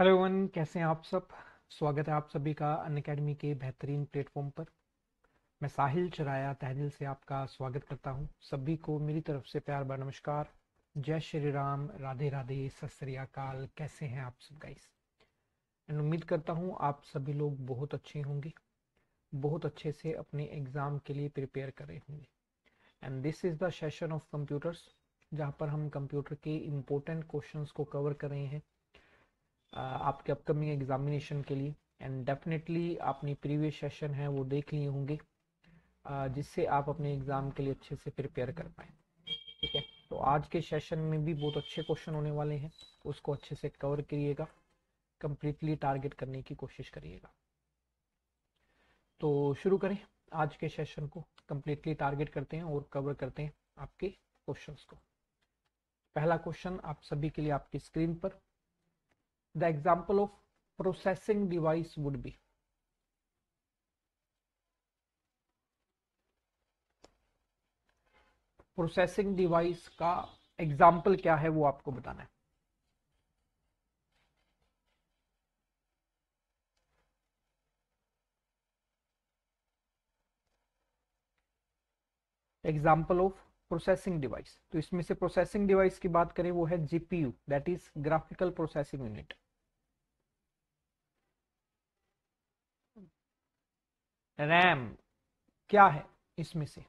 Hello one कैसे हैं आप सब स्वागत है आप सभी का अन अकेडमी के बेहतरीन प्लेटफॉर्म पर मैं साहिल चराया तहदिल से आपका स्वागत करता हूं सभी को मेरी तरफ से प्यार बार नमस्कार जय श्री राम राधे राधे सत अकाल कैसे हैं आप सब गाइस एंड उम्मीद करता हूं आप सभी लोग बहुत अच्छे होंगे बहुत अच्छे से अपने एग्ज़ाम के लिए प्रिपेयर कर रहे होंगे and this is the session of computers जहाँ पर हम कंप्यूटर के इम्पोर्टेंट क्वेश्चन को कवर कर रहे हैं आपके अपकमिंग एग्जामिनेशन के लिए एंड डेफिनेटली आपने प्रीवियस सेशन है वो देख लिए होंगे जिससे आप अपने एग्ज़ाम के लिए अच्छे से प्रिपेयर कर पाए ठीक है तो आज के सेशन में भी बहुत अच्छे क्वेश्चन होने वाले हैं उसको अच्छे से कवर करिएगा कंप्लीटली टारगेट करने की कोशिश करिएगा तो शुरू करें आज के सेशन को कंप्लीटली टारगेट करते हैं और कवर करते हैं आपके क्वेश्चंस को पहला क्वेश्चन आप सभी के लिए आपकी स्क्रीन पर the example of processing device would be. Processing device का एग्जाम्पल क्या है वो आपको बताना है एग्जाम्पल ऑफ प्रोसेसिंग डिवाइस तो इसमें से प्रोसेसिंग डिवाइस की बात करें वो है GPU that is graphical processing unit RAM क्या है इसमें से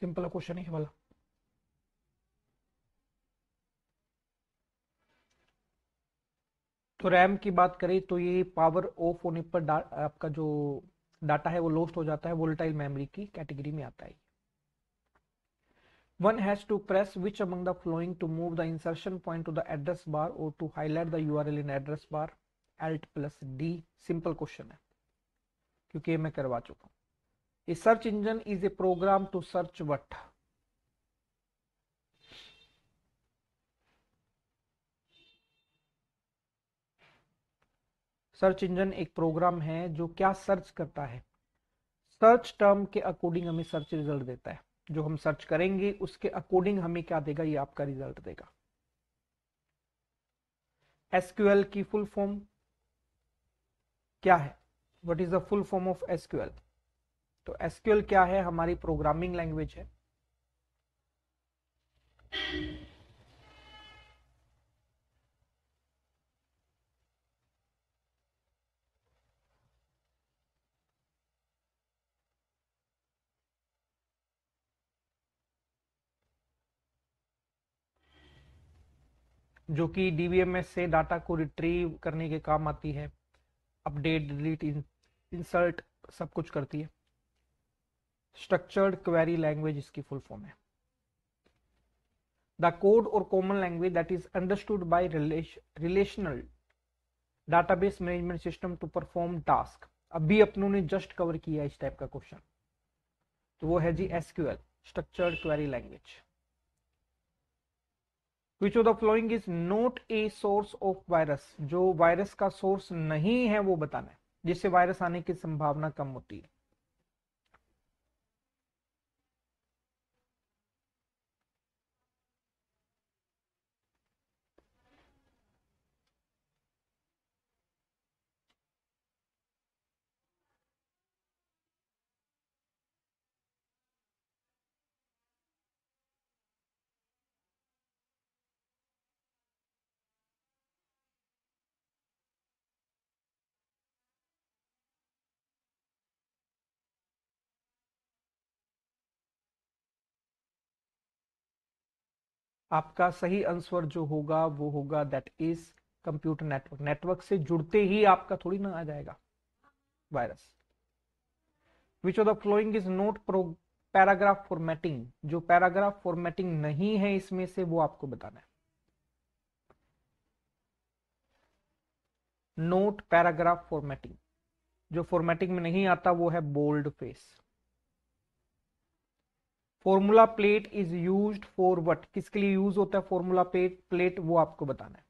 सिंपल क्वेश्चन है वाला तो रैम की बात करें तो ये पावर ऑफ होने पर आपका जो डाटा है वो लोस्ट हो जाता है वोल्टाइल मेमोरी की कैटेगरी में आता है One has to press which among the following to move the insertion point to the address bar or to highlight the URL in address bar. Alt plus D simple question hai kyunki ये मैं करवा चुका a search engine is a program to search what search engine एक program है जो क्या search करता है सर्च टर्म के अकॉर्डिंग हमें सर्च रिजल्ट देता है जो हम सर्च करेंगे उसके अकॉर्डिंग हमें क्या देगा ये आपका रिजल्ट देगा एसक्यूएल की फुल फॉर्म क्या है what is the full form of SQL तो एसक्यूएल क्या है हमारी प्रोग्रामिंग लैंग्वेज है जो कि DBMS से डाटा को रिट्रीव करने के काम आती है अपडेट डिलीट इंसर्ट सब कुछ करती है स्ट्रक्चर्ड क्वेरी लैंग्वेज इसकी फुल फॉर्म है द कोड और common language that is understood by relational database management system to perform task अभी अपनों ने जस्ट कवर किया इस टाइप का क्वेश्चन तो वो है जी SQL structured query language which of the following is not a source of virus जो वायरस का सोर्स नहीं है वो बताना है जिससे वायरस आने की संभावना कम होती है आपका सही आंसर जो होगा वो होगा that is computer network network से जुड़ते ही आपका थोड़ी ना आ जाएगा virus which of the following is not pro paragraph formatting जो पैराग्राफ फॉर्मेटिंग नहीं है इसमें से वो आपको बताना है नोट पैराग्राफ फॉर्मेटिंग जो फॉर्मेटिंग में नहीं आता वो है bold face formula palette is use for what किसके लिए यूज होता है फॉर्मूला प्लेट प्लेट वो आपको बताना है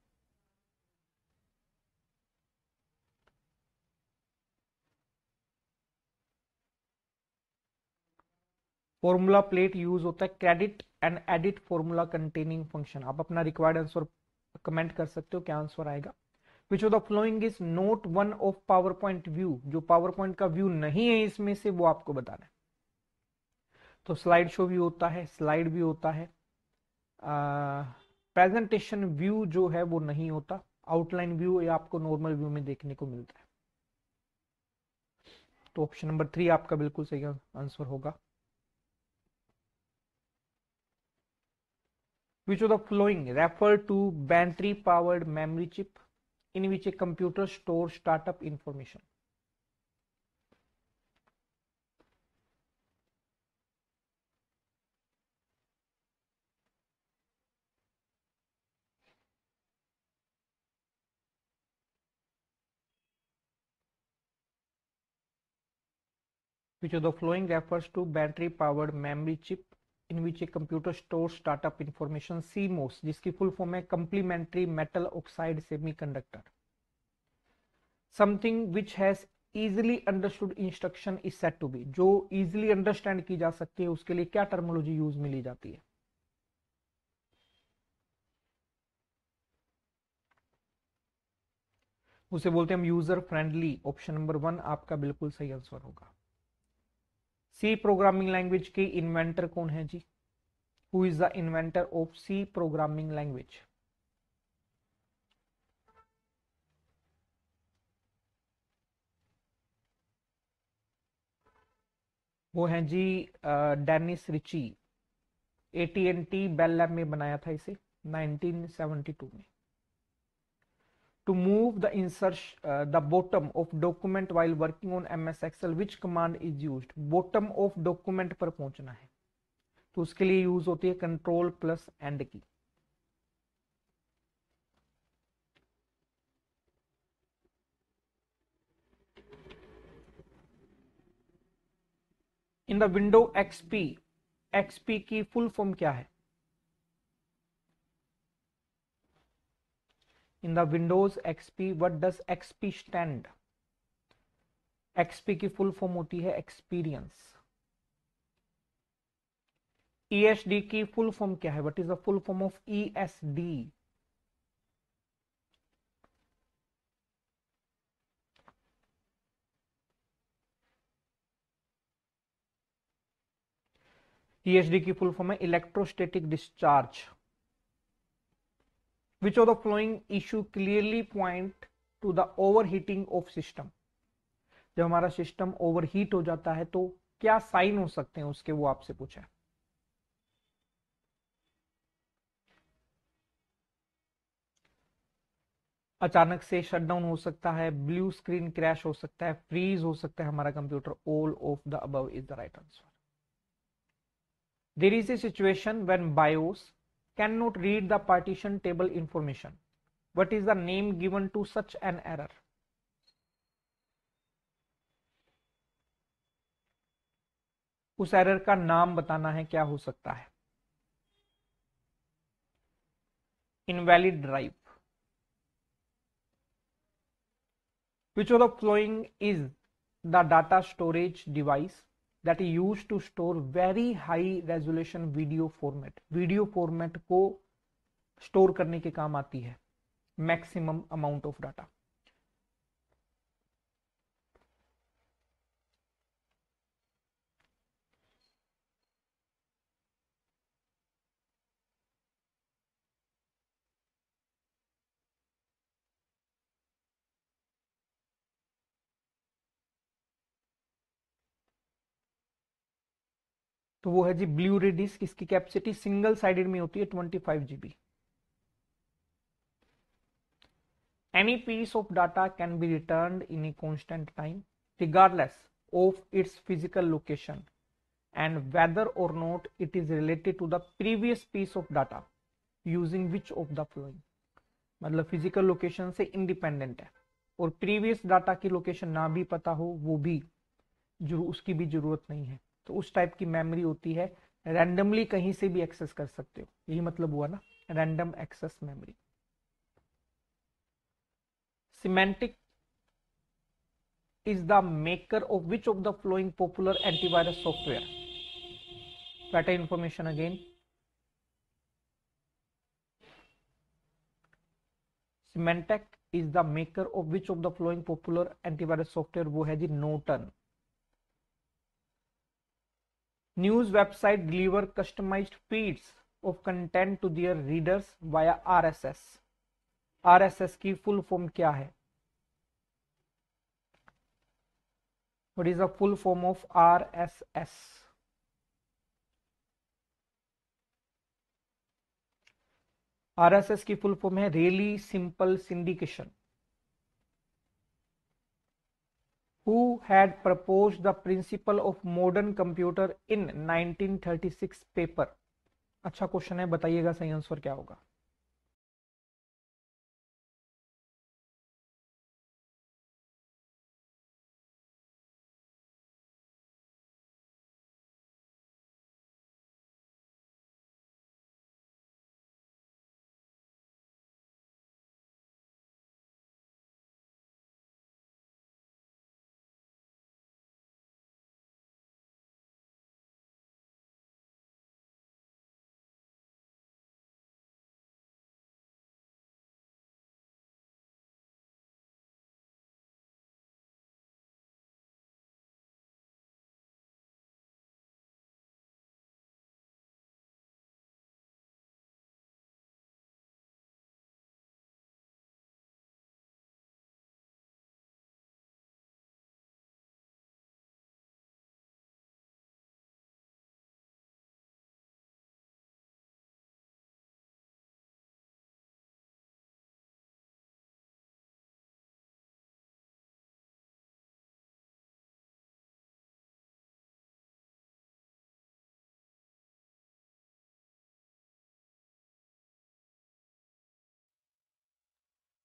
फॉर्मूला प्लेट यूज होता है create and edit formula containing function आप अपना रिक्वायर्ड आंसर कमेंट कर सकते हो क्या आंसर आएगा which of the following is not one of PowerPoint view जो पावर पॉइंट का व्यू नहीं है इसमें से वो आपको बताना है तो स्लाइड शो भी होता है स्लाइड भी होता है प्रेजेंटेशन uh, व्यू जो है वो नहीं होता आउटलाइन व्यू ये आपको नॉर्मल व्यू में देखने को मिलता है तो ऑप्शन नंबर थ्री आपका बिल्कुल सही आंसर होगा which of the following refer to battery powered memory chip in which a computer store startup information which of the following refers to battery powered memory chip in which a computer stores startup information CMOS जिसकी full form है complementary metal oxide semiconductor something which has easily understood instruction is set to be जो easily understand की जा सकती है उसके लिए क्या टर्मोलॉजी यूज में ली जाती है उसे बोलते हैं हम user friendly option number one आपका बिल्कुल सही आंसर होगा सी प्रोग्रामिंग लैंग्वेज के इन्वेंटर कौन है जी who is the inventor of C programming language वो है जी डेनिस रिची एटीएनटी टी बेल लैब में बनाया था इसे 1972 में to move the insert uh, the bottom of document while working on ms excel which command is used bottom of document par pahunchna hai to uske liye use hoti hai control plus end key in the window xp xp ki full form kya hai in the Windows XP what does XP stand XP की full form होती है experience ESD की full form क्या है what is the full form of ESD ESD की full form है electrostatic discharge which of the following issue clearly point to the overheating of system जब हमारा सिस्टम ओवरहीट हो जाता है तो क्या साइन हो सकते हैं उसके वो आपसे पूछा अचानक से शटडाउन हो सकता है ब्लू स्क्रीन क्रैश हो सकता है फ्रीज हो सकता है हमारा computer all of the above is the right answer there is a situation when BIOS cannot read the partition table information. What is the name given to such an error? उस error का नाम बताना है क्या हो सकता है invalid drive which of the following is the data storage device that he used to store very high resolution video format video format को store करने के काम आती है maximum amount of data तो वो है जी ब्लू रेडिस इसकी कैपेसिटी सिंगल साइडेड में होती है twenty five GB any piece of data can be return in a constant time regardless of its physical location and whether or not it is related to the previous piece of data using which of the following मतलब physical location से independent है और previous data की location ना भी पता हो वो भी जो उसकी भी जरूरत नहीं है तो उस टाइप की मेमोरी होती है रैंडमली कहीं से भी एक्सेस कर सकते हो यही मतलब हुआ ना random access memory Symantec is the maker of which of the following popular antivirus software better information again Symantec is the maker of which of the following popular antivirus software वो है जी Norton no News website deliver customized feeds of content to their readers via RSS. RSS की full form क्या है What is the full form of RSS? RSS की full form है really simple syndication who had proposed the principle of modern computer in 1936 paper अच्छा question है बताइएगा सही answer क्या होगा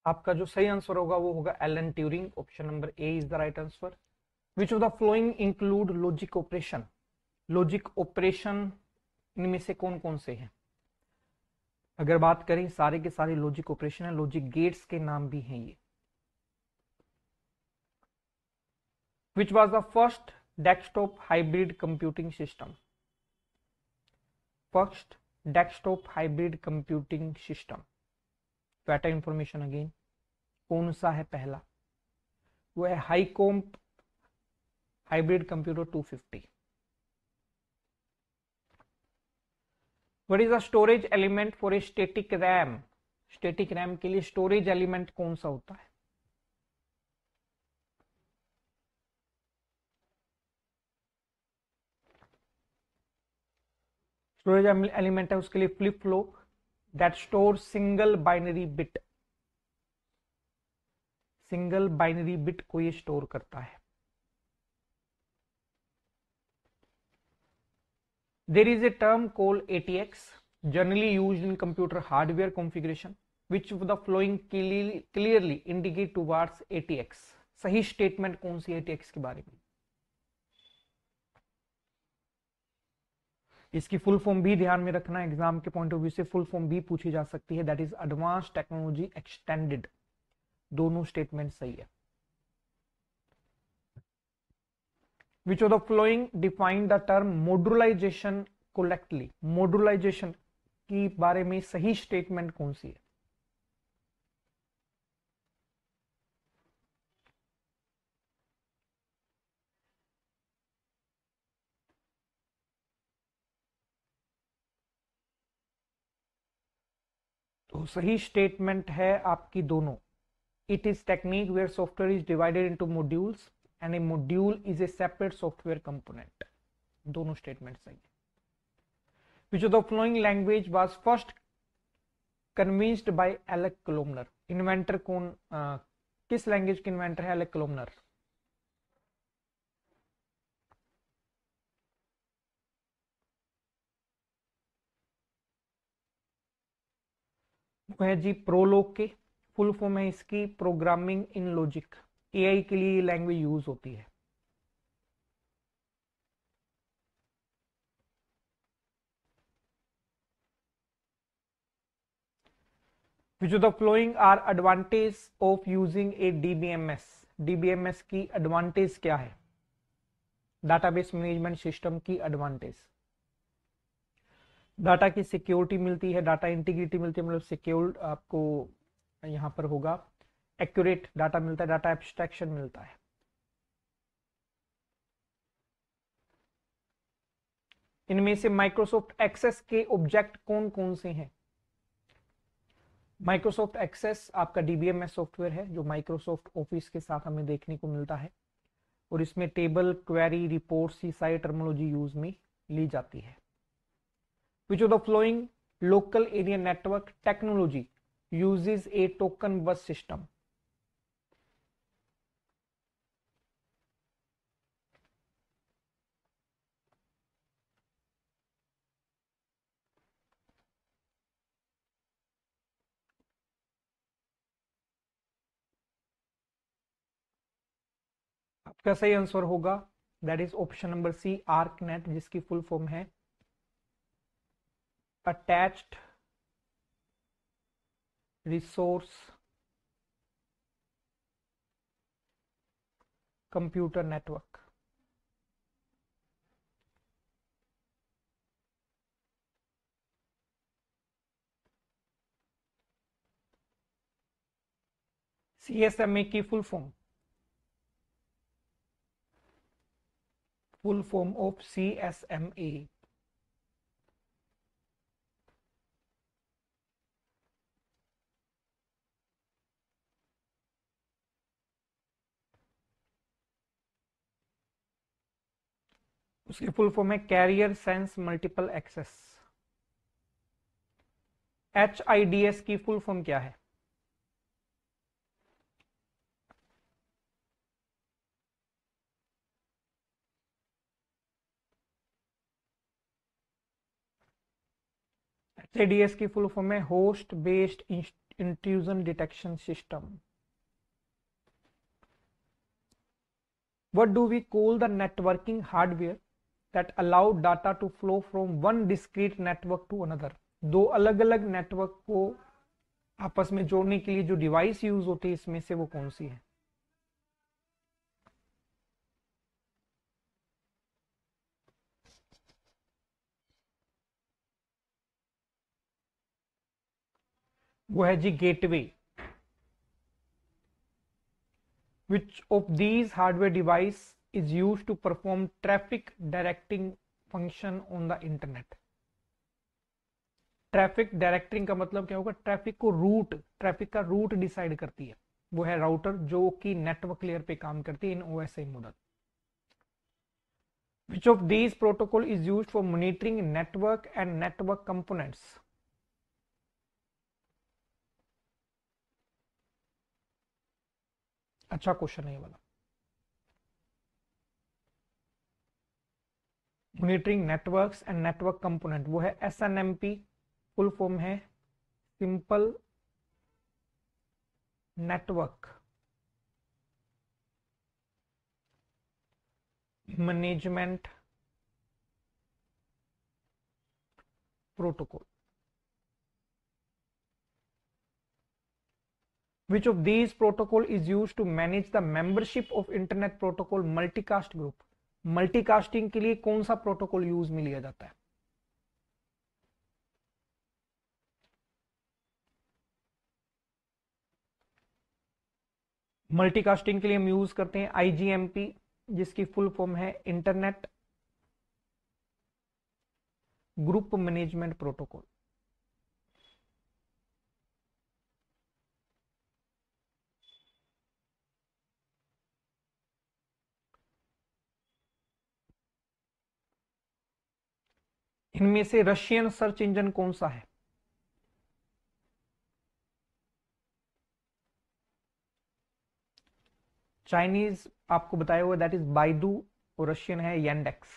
आपका जो सही आंसर होगा वो होगा L N Turing option number A is the right answer which of the following include logic operation logic operation इनमें से कौन कौन से हैं अगर बात करें सारे के सारे लॉजिक ऑपरेशन है लॉजिक गेट्स के नाम भी हैं ये which was the first desktop hybrid computing system first desktop hybrid computing system data information again कौन सा है पहला वो है Hycomp hybrid computer 250 what is the storage element for a static RAM static RAM के लिए storage element कौन सा होता है स्टोरेज एलिमेंट है उसके लिए flip flop that store single binary bit single binary bit को ये स्टोर करता है there is a term called ATX generally use in computer hardware configuration which the following clearly indicate toward ATX सही statement कौन सी ATX के बारे में इसकी फुल फॉर्म भी ध्यान में रखना एग्जाम के पॉइंट ऑफ व्यू से फुल फॉर्म भी पूछी जा सकती है that is advance technology extended दोनों स्टेटमेंट सही है which of the following define the term modularization collectively modularization की बारे में सही स्टेटमेंट कौन सी है तो सही स्टेटमेंट है आपकी दोनों it is technique where software is divided into modules and a module is a separate software component dono statements hai which of the following language was first convinced by Alec Kalomner inventor kon uh, kis language ke inventor hai Alec Kalomner वह जी Prolog के full form है इसकी programming in logic AI के लिए language use होती है which of the following are advantage of using a DBMS DBMS की एडवांटेज क्या है डाटाबेस मैनेजमेंट सिस्टम की एडवांटेज डाटा की सिक्योरिटी मिलती है डाटा इंटीग्रिटी मिलती है मतलब सिक्योर आपको यहाँ पर होगा एक्यूरेट डाटा मिलता है डाटा एब्सट्रैक्शन मिलता है इनमें से माइक्रोसॉफ्ट एक्सेस के ऑब्जेक्ट कौन कौन से हैं माइक्रोसॉफ्ट एक्सेस आपका डीबीएमएस सॉफ्टवेयर है जो माइक्रोसॉफ्ट ऑफिस के साथ हमें देखने को मिलता है और इसमें टेबल क्वेरी रिपोर्ट ये टर्मोलॉजी यूज में ली जाती है which of the following local area network technology uses a token bus system. आपका सही आंसर होगा that is option number C ARCNET जिसकी फुल फॉर्म है attached resource computer network CSMA की full form full form of CSMA उसकी full form है carrier sense multiple access H I D S की full form क्या है एचआईडीएस की full form है host based intrusion detection system what do we call the networking hardware that allow data to flow from one discrete network to another दो अलग अलग network को आपस में जोड़ने के लिए जो डिवाइस यूज होती है इसमें से वो कौन सी है वो है जी gateway which of these hardware device is use to perform traffic directing function on the internet traffic directing का मतलब क्या होगा ट्रैफिक को रूट ट्रैफिक का रूट डिसाइड करती है वो है राउटर जो कि नेटवर्क लेयर पे काम करती है in OSI model which of these protocol is use for monitoring network and network components अच्छा क्वेश्चन है ये वाला monitoring networks and network component वो है S N M P full form है simple network management protocol. Which of these protocol is used to manage the membership of internet protocol multicast group? Multicasting के लिए कौन सा protocol use में लिया जाता है मल्टीकास्टिंग के लिए हम यूज करते हैं आईजीएमपी जिसकी फुल फॉर्म है इंटरनेट ग्रुप मैनेजमेंट प्रोटोकॉल इनमें से रशियन सर्च इंजन कौन सा है चाइनीज आपको बताया हुआ दैट इज बाइदू और रशियन है Yandex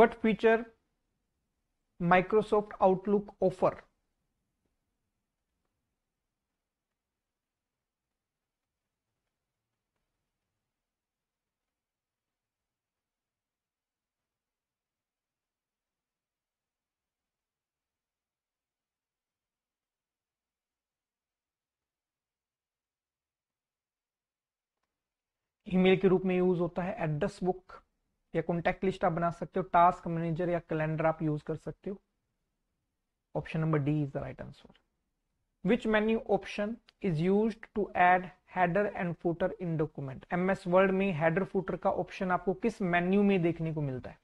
what feature Microsoft Outlook offer email के रूप में यूज होता है एड्रेस बुक या कॉन्टेक्ट लिस्ट आप बना सकते हो टास्क मैनेजर या कैलेंडर आप यूज कर सकते हो option number D is the right answer which menu option is use to add header and footer in document MS Word में हेडर फूटर का ऑप्शन आपको किस मेन्यू में देखने को मिलता है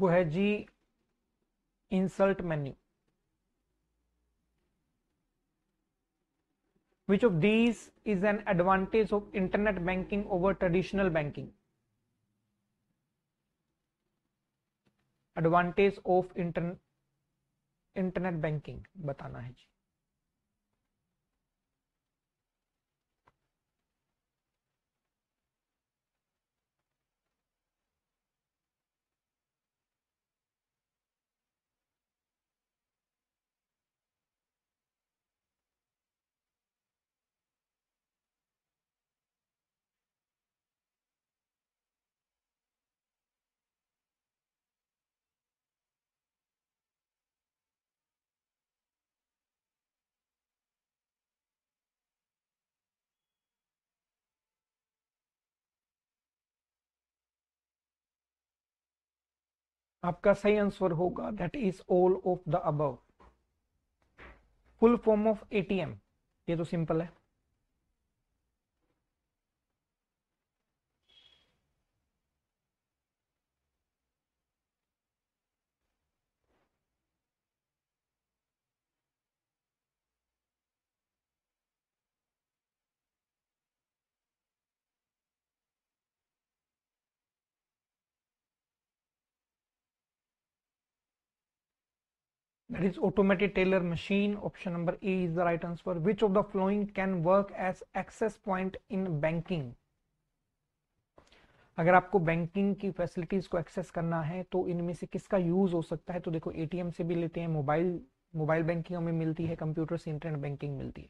वो है जी insert menu which of these is an advantage of internet banking over traditional banking advantage of internet internet banking बताना है जी आपका सही आंसर होगा that is all of the above full form of ATM ये तो सिंपल है that is automated tailor machine option number a is the right answer which of the following can work as access point in banking अगर आपको banking की facilities को access करना है तो इनमें से किसका यूज हो सकता है तो देखो एटीएम से भी लेते हैं मोबाइल मोबाइल बैंकिंग हमें मिलती है कंप्यूटर से इंटरनेट बैंकिंग मिलती है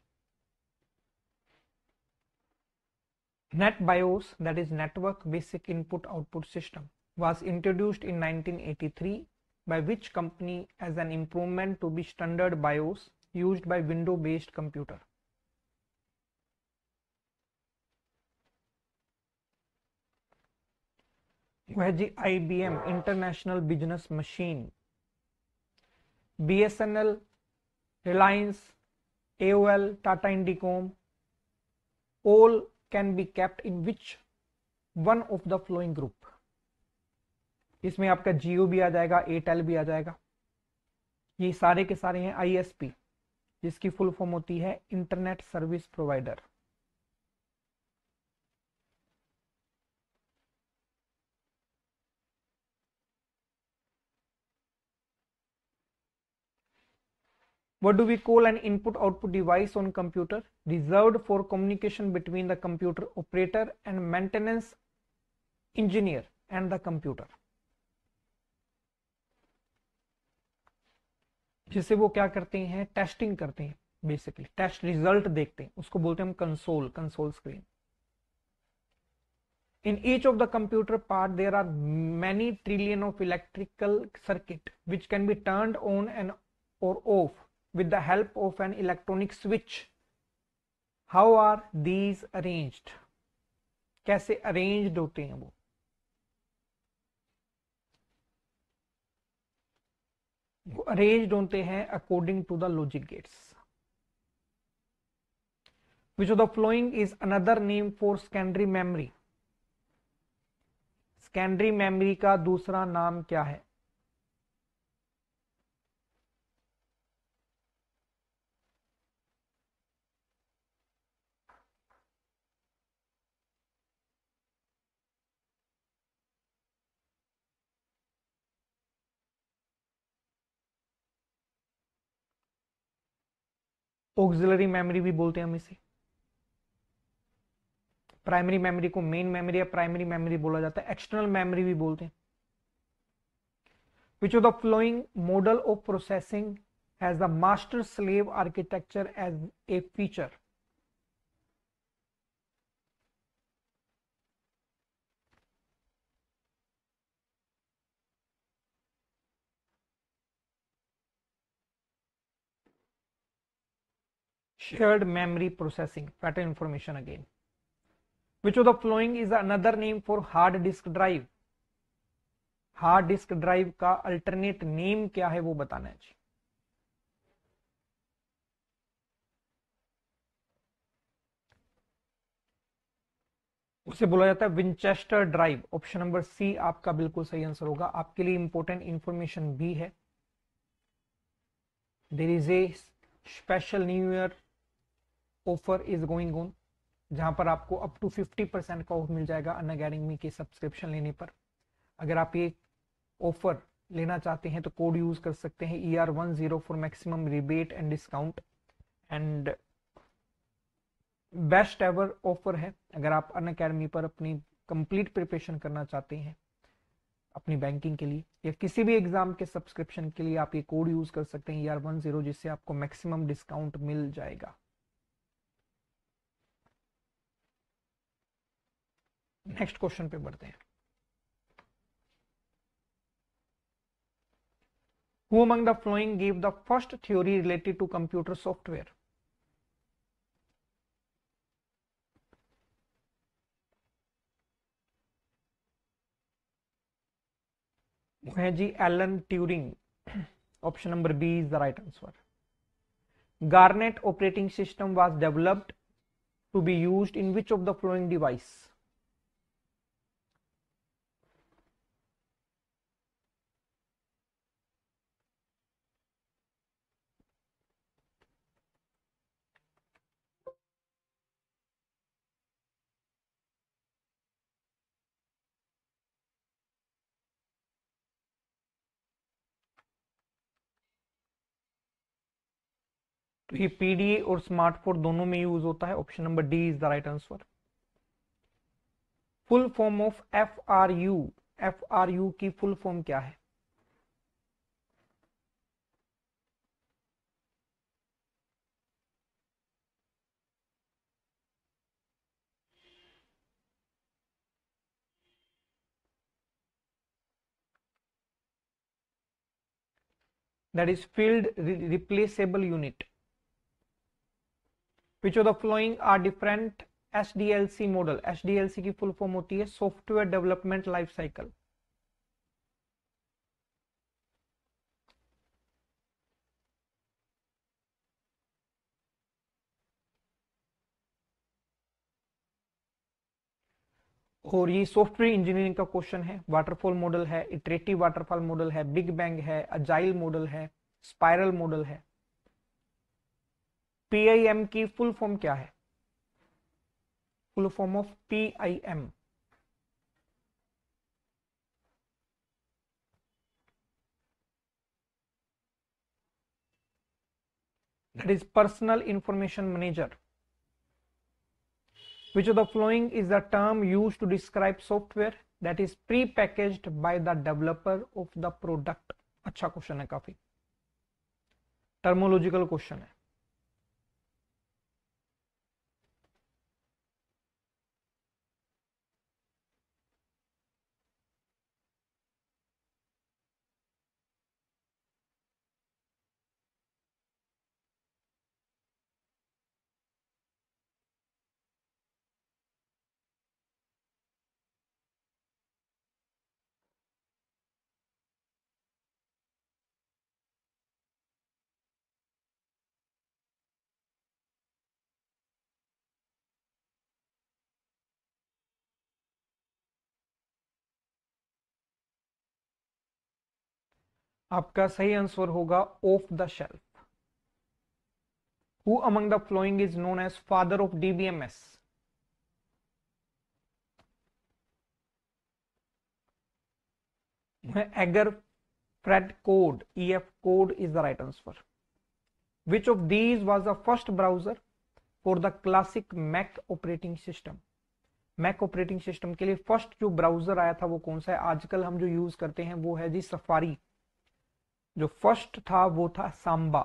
NetBIOS that is network basic input output system was introduced in 1983 by which company as an improvement to be standard BIOS used by window based computer. who the IBM International Business Machine, BSNL, Reliance, AOL, Tata Indicom, all can be kept in which one of the following group. इसमें आपका जियो भी आ जाएगा Airtel भी आ जाएगा ये सारे के सारे हैं आईएसपी जिसकी फुल फॉर्म होती है internet service provider what do we call and input output device on computer reserve for communication between the computer operator and maintenance engineer and the computer जिसे वो क्या करते हैं टेस्टिंग करते हैं बेसिकली टेस्ट रिजल्ट देखते हैं उसको बोलते हैं हम console console screen in each of the computer part there are many trillion of electrical circuit which can be turn on and और off with the help of an electronic switch how are these arranged कैसे arrange होते हैं वो वो होते हैं according to the logic gates which of the following is another name for secondary memory secondary memory का दूसरा नाम क्या है ऑक्सिलरी मेमोरी भी बोलते हैं हम इसे प्राइमरी मेमोरी को मेन मेमोरी या प्राइमरी मेमोरी बोला जाता है एक्सटर्नल मेमोरी भी बोलते हैं which of the following model of processing has the master slave architecture as a feature shared memory processing pattern information again which of the following is another name for hard disk drive hard disk drive का alternate name क्या है वो बताना है जी उसे बोला जाता है Winchester drive option number C आपका बिल्कुल सही आंसर होगा आपके लिए इंपॉर्टेंट इंफॉर्मेशन भी है there is a special new year offer is going on जहां पर आपको अप टू 50 परसेंट का ऑफ मिल जाएगा अन अकेडमी के सब्सक्रिप्शन लेने पर अगर आप ये ऑफर लेना चाहते हैं तो कोड यूज कर सकते हैं E R one zero for maximum rebate and discount and best ever offer है अगर आप अन अकेडमी पर अपनी कंप्लीट प्रिपरेशन करना चाहते हैं अपनी बैंकिंग के लिए या किसी भी एग्जाम के सब्सक्रिप्शन के लिए आप ये कोड यूज कर सकते हैं ई आर वन जीरो जिससे आपको मैक्सिमम डिस्काउंट मिल जाएगा नेक्स्ट क्वेश्चन पे बढ़ते हैं who among the following give the first theory related to computer software है जी Alan Turing option number B is the right answer Garnet operating system was developed to be used in which of the following device तो ये PDA और smartphone दोनों में use होता है option number D is the right answer full form of F R U F R U की full form क्या है that is field replaceable replaceable unit which of the following are different S D L C model S D L C की full form होती है software development life cycle और ये software engineering का question है waterfall model है iterative waterfall model है big bang है अजाइल मॉडल है स्पाइरल मॉडल है पी आई एम की फुल फॉर्म क्या है full form of P I M that is personal information manager which of the following is the term use to describe software that is pre package by the developer of the product अच्छा question है काफी टर्मोलॉजिकल question है आपका सही answer होगा off the shelf who among the following is known as father of DBMS Edgar Fred Codd E F Codd is the right answer which of these was the first browser for the classic Mac operating system Mac operating system के लिए first जो browser आया था वो कौन सा है आजकल हम जो यूज करते हैं वो है जी सफारी जो फर्स्ट था वो था Samba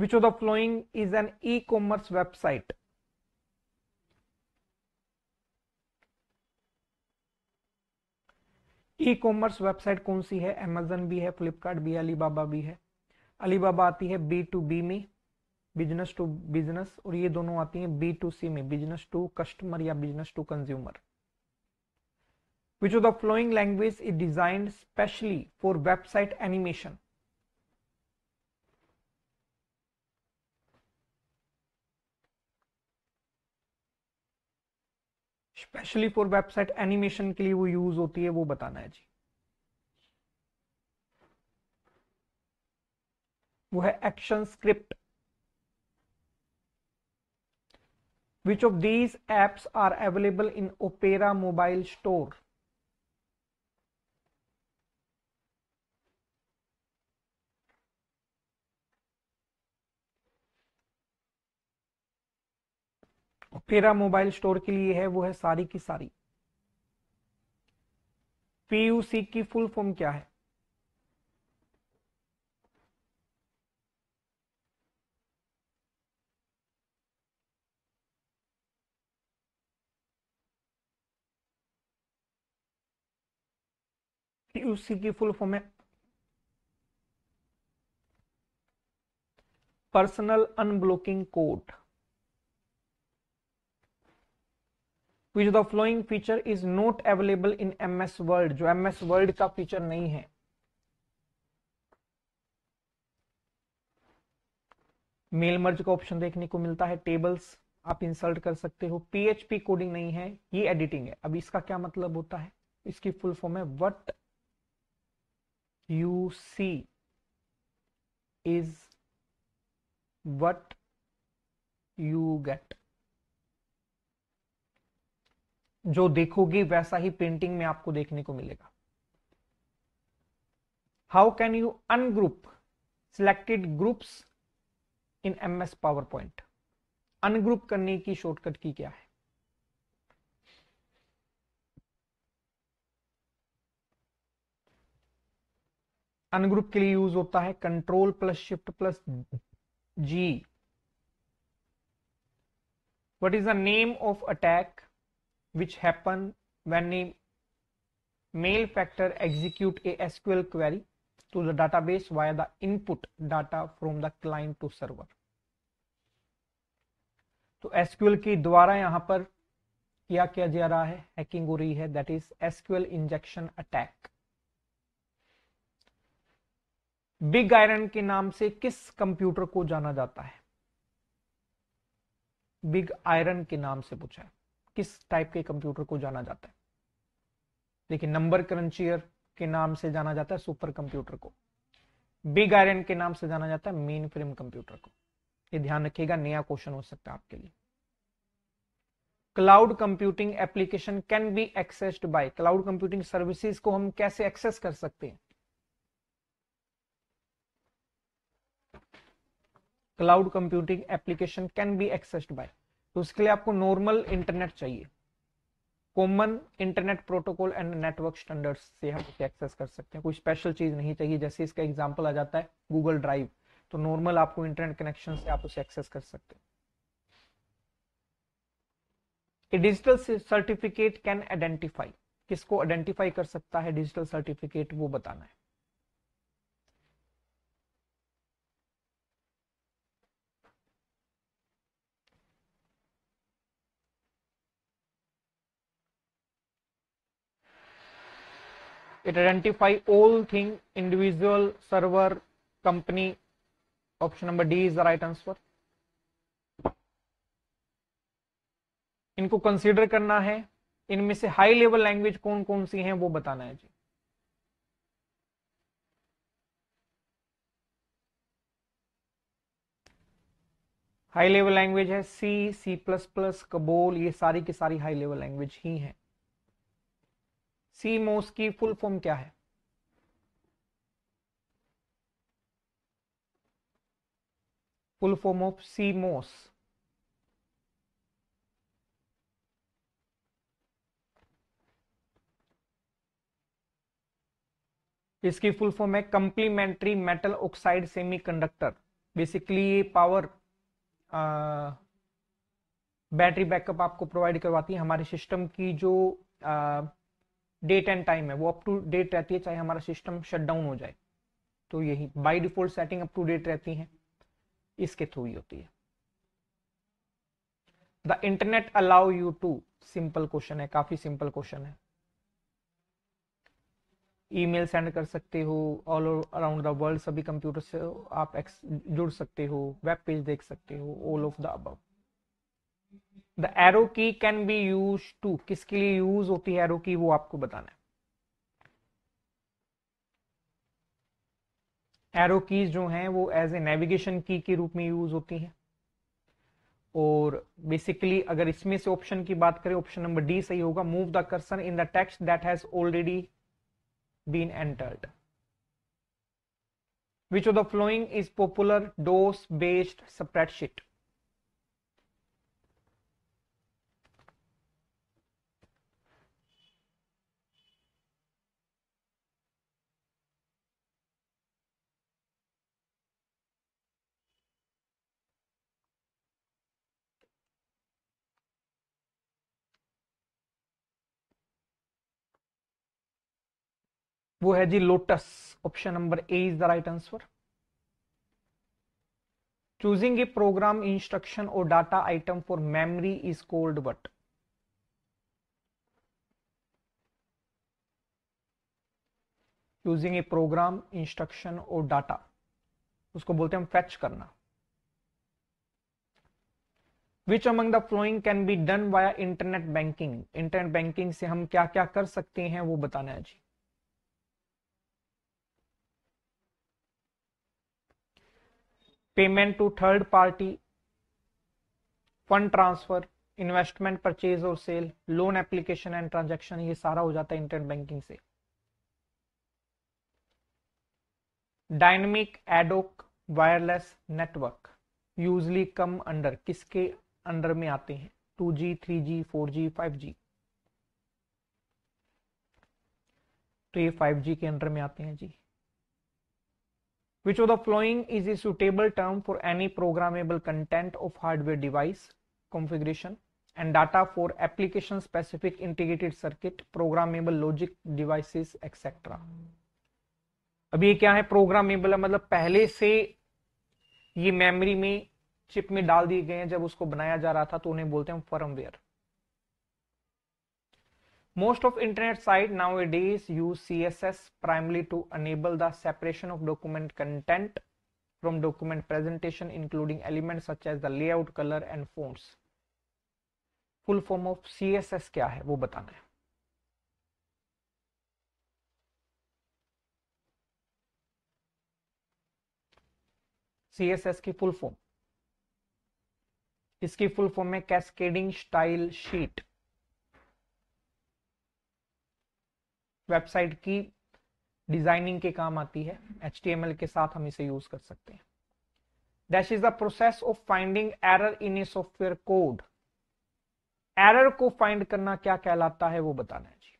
which of the following is an ecommerce website ecommerce website कौन सी है एमेजन भी है फ्लिपकार्ट भी है अलीबाबा भी है अलीबाबा आती है बी टू बी में बिजनेस टू बिजनेस और ये दोनों आती हैं बी टू सी में बिजनेस टू कस्टमर या business to consumer which of the following language is designed specially for website animation? Specially for website animation के लिए वो यूज होती है वो बताना है जी वो है ActionScript which of these apps are available in opera mobile store Opera mobile store के लिए है वो है सारी की सारी पीयूसी की फुल फॉर्म क्या है पीयूसी की फुल फॉर्म है personal unblocking code the following feature is not available in M S Word जो एस वर्ल्ड का फीचर नहीं है मेल मर्ज का ऑप्शन देखने को मिलता है टेबल्स आप इंसल्ट कर सकते हो पीएचपी कोडिंग नहीं है ये एडिटिंग है अब इसका क्या मतलब होता है इसकी फुल फॉर्म है what you see is what you get जो देखोगे वैसा ही पेंटिंग में आपको देखने को मिलेगा how can you ungroup selected groups in M S PowerPoint ungroup करने की शॉर्टकट की क्या है अनग्रुप के लिए यूज होता है control plus shift plus G what is the name of attack which happen when a mail factor execute a SQL query to the database via the input data from the client to server. तो SQL के द्वारा यहाँ पर किया किया जा रहा है हैकिंग हो रही है that is SQL injection attack big iron के नाम से किस कंप्यूटर को जाना जाता है बिग आयरन के नाम से पूछा है किस टाइप के कंप्यूटर को जाना जाता है देखिए नंबर क्रंचियर के नाम से जाना जाता है सुपर कंप्यूटर को बिग आयरन के नाम से जाना जाता है मेन फ्रेम कंप्यूटर को ये ध्यान रखिएगा नया क्वेश्चन हो सकता है आपके लिए cloud computing application can be accessed by cloud computing services को हम कैसे एक्सेस कर सकते हैं cloud computing application can be accessed by तो उसके लिए आपको नॉर्मल इंटरनेट चाहिए common internet protocol and network standard से हम इसे एक्सेस कर सकते हैं कोई स्पेशल चीज़ नहीं चाहिए जैसे इसका एग्जाम्पल आ जाता है गूगल ड्राइव तो नॉर्मल आपको इंटरनेट कनेक्शन से आप उसे एक्सेस कर सकते हैं डिजिटल सर्टिफिकेट कैन आइडेंटिफाई किसको आइडेंटिफाई कर सकता है डिजिटल सर्टिफिकेट वो बताना है it identify all thing individual server company option number d is the right answer इनको कंसीडर करना है इनमें से हाई लेवल लैंग्वेज कौन कौन सी हैं वो बताना है जी हाई लेवल लैंग्वेज है C C plus plus COBOL ये सारी की सारी हाई लेवल लैंग्वेज ही हैं सी मोस की फुल फॉर्म क्या है full form of CMOS इसकी फुल फॉर्म है complementary metal oxide semiconductor basically ये पावर बैटरी बैकअप आपको प्रोवाइड करवाती है हमारे सिस्टम की जो डेट एंड टाइम है वो अप टू डेट रहती है चाहे हमारा सिस्टम शट डाउन हो जाए तो यही by default setting up to date रहती है इसके थ्रू ही होती है the internet allow you to simple question है काफी सिंपल क्वेश्चन है ईमेल सेंड कर सकते हो ऑल अराउंड द वर्ल्ड सभी कंप्यूटर से आप जुड़ सकते हो वेब पेज देख सकते हो all of the above the arrow key can be use to किसके लिए यूज होती है एरो की वो आपको बताना है एरो कीज जो हैं वो एज ए नेविगेशन की के रूप में यूज होती है और बेसिकली अगर इसमें से ऑप्शन की बात करें ऑप्शन नंबर डी सही होगा move the cursor in the text that has already been entered which of the following is popular DOS based spreadsheet वो है जी Lotus option number A is the right answer choosing a program instruction और data item for memory is called but choosing a program instruction और data उसको बोलते हैं हम fetch करना which among the following can be done via internet banking internet banking से हम क्या क्या कर सकते हैं वो बताना है जी payment to third party fund transfer investment purchase और sale loan application and transaction ये सारा हो जाता है इंटरनेट बैंकिंग से dynamic ad hoc wireless network usually come under किसके अंडर में आते हैं 2G, 3G, 4G, 5G तो ये 5G के अंडर में आते हैं जी Which of the following is a suitable term for any programmable content of hardware device configuration and data for application specific integrated circuit programmable logic devices etc. अभी ये क्या है प्रोग्रामेबल है मतलब पहले से ये मेमोरी में चिप में डाल दिए गए हैं जब उसको बनाया जा रहा था तो उन्हें बोलते हैं firmware Most of internet site nowadays use CSS primarily to enable the separation of document content from document presentation including elements such as the layout, color and fonts. full form of css kya hai wo batana hai css ki full form iski full form mein cascading style sheet website की designing के काम आती है H के साथ हम इसे use कर सकते हैं dash is the process of finding error in a software code error को फाइंड करना क्या कहलाता है वो बताना है जी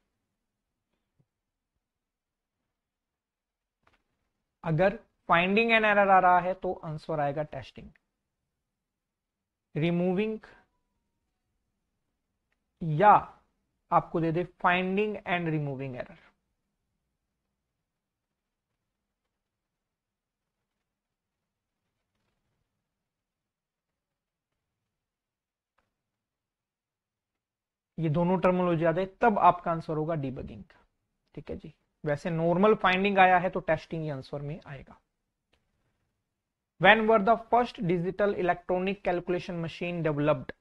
अगर फाइंडिंग एन एरर आ रहा है तो आंसर आएगा टेस्टिंग रिमूविंग या आपको दे दे फाइंडिंग एंड रिमूविंग एरर ये दोनों टर्मोलॉजी आ है तब आपका आंसर होगा डीबगिंग का ठीक है जी वैसे नॉर्मल फाइंडिंग आया है तो टेस्टिंग आंसर में आएगा when were the first digital electronic calculation machine developed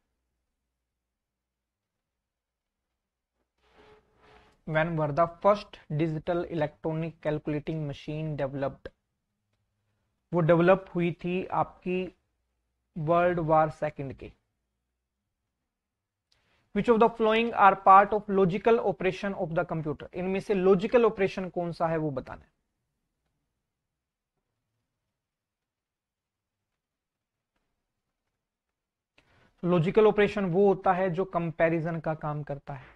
when were the first digital electronic calculating machine developed वो डेवलप हुई थी आपकी वर्ल्ड वार सेकेंड के which of the following are part of logical operation of the computer इनमें से logical operation कौन सा है वो बताना है लॉजिकल ऑपरेशन वो होता है जो कंपैरिजन का काम करता है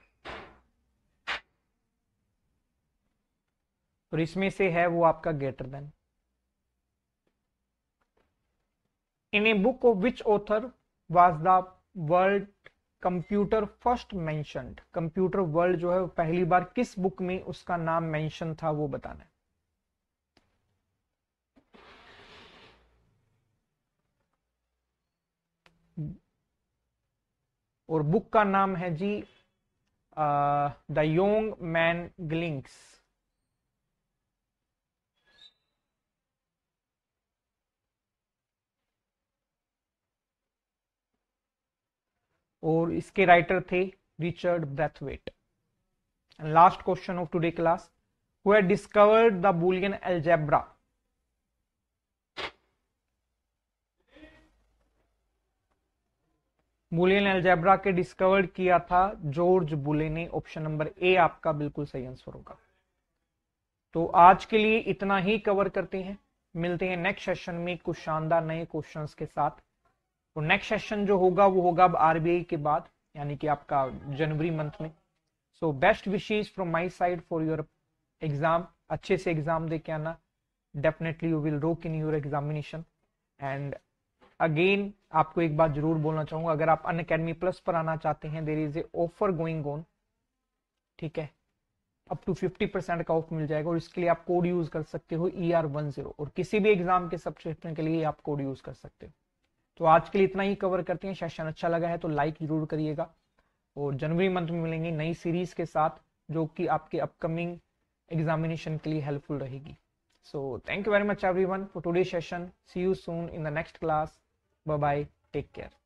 और इसमें से है वो आपका greater than in a book of which author was the world computer first mention computer world जो है पहली बार किस बुक में उसका नाम मैंशन था वो बताना है और बुक का नाम है जी द योंग मैन ग्लिंक्स और इसके राइटर थे Richard Braithwaite and last question of today class who had discovered the Boolean algebra Boolean algebra के डिस्कवर्ड किया था जॉर्ज बुले ने ऑप्शन नंबर ए आपका बिल्कुल सही आंसर होगा तो आज के लिए इतना ही कवर करते हैं मिलते हैं नेक्स्ट सेशन में कुछ शानदार नए क्वेश्चंस के साथ तो नेक्स्ट सेशन जो होगा वो होगा अब आरबीआई के बाद यानी कि आपका जनवरी मंथ में so best wishes from my side for your exam अच्छे से एग्जाम दे के आना definitely you will rock in your examination and again आपको एक बात जरूर बोलना चाहूंगा अगर आप अन अकेडमी प्लस पर आना चाहते हैं there is a offer going on ठीक है अप टू फिफ्टी परसेंट का ऑफ मिल जाएगा और इसके लिए आप कोड यूज कर सकते हो ई आर वन जीरो और किसी भी एग्जाम के सब्सक्रिप्शन के लिए आप कोड यूज कर सकते हो तो आज के लिए इतना ही कवर करते हैं सेशन अच्छा लगा है तो लाइक जरूर करिएगा और जनवरी मंथ में मिलेंगे नई सीरीज के साथ जो कि आपके अपकमिंग एग्जामिनेशन के लिए हेल्पफुल रहेगी thank you very much every for today session see you soon in the next class Bye bye take care